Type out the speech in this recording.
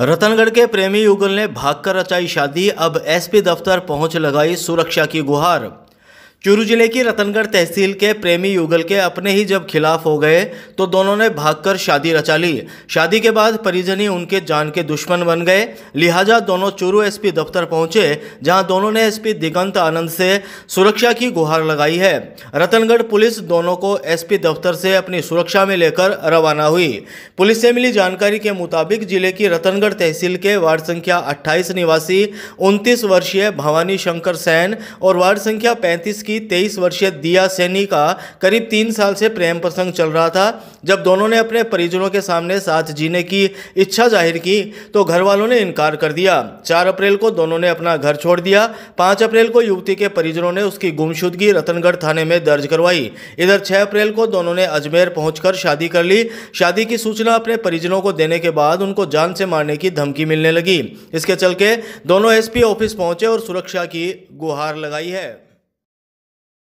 रतनगढ़ के प्रेमी युगल ने भागकर रचाई शादी अब एसपी दफ्तर पहुंच लगाई सुरक्षा की गुहार चूरू जिले की रतनगढ़ तहसील के प्रेमी युगल के अपने ही जब खिलाफ हो गए तो दोनों ने भागकर शादी रचा ली शादी के बाद परिजनी उनके जान के दुश्मन बन गए लिहाजा दोनों चूरू एसपी दफ्तर पहुंचे जहां दोनों ने एसपी दिगंत आनंद से सुरक्षा की गुहार लगाई है रतनगढ़ पुलिस दोनों को एस दफ्तर से अपनी सुरक्षा में लेकर रवाना हुई पुलिस से मिली जानकारी के मुताबिक जिले की रतनगढ़ तहसील के वार्ड संख्या अट्ठाईस निवासी उनतीस वर्षीय भवानी शंकर सैन और वार्ड संख्या पैंतीस की की 23 वर्षीय दिया सैनी का करीब तीन साल से प्रेम प्रसंग चल रहा था जब दोनों ने अपने परिजनों के सामने साथ जीने की इच्छा जाहिर की तो घर वालों ने इनकार कर दिया चार अप्रैल को दोनों ने अपना घर छोड़ दिया पाँच अप्रैल को युवती के परिजनों ने उसकी गुमशुदगी रतनगढ़ थाने में दर्ज करवाई इधर छः अप्रैल को दोनों ने अजमेर पहुंचकर शादी कर ली शादी की सूचना अपने परिजनों को देने के बाद उनको जान से मारने की धमकी मिलने लगी इसके चलते दोनों एसपी ऑफिस पहुंचे और सुरक्षा की गुहार लगाई है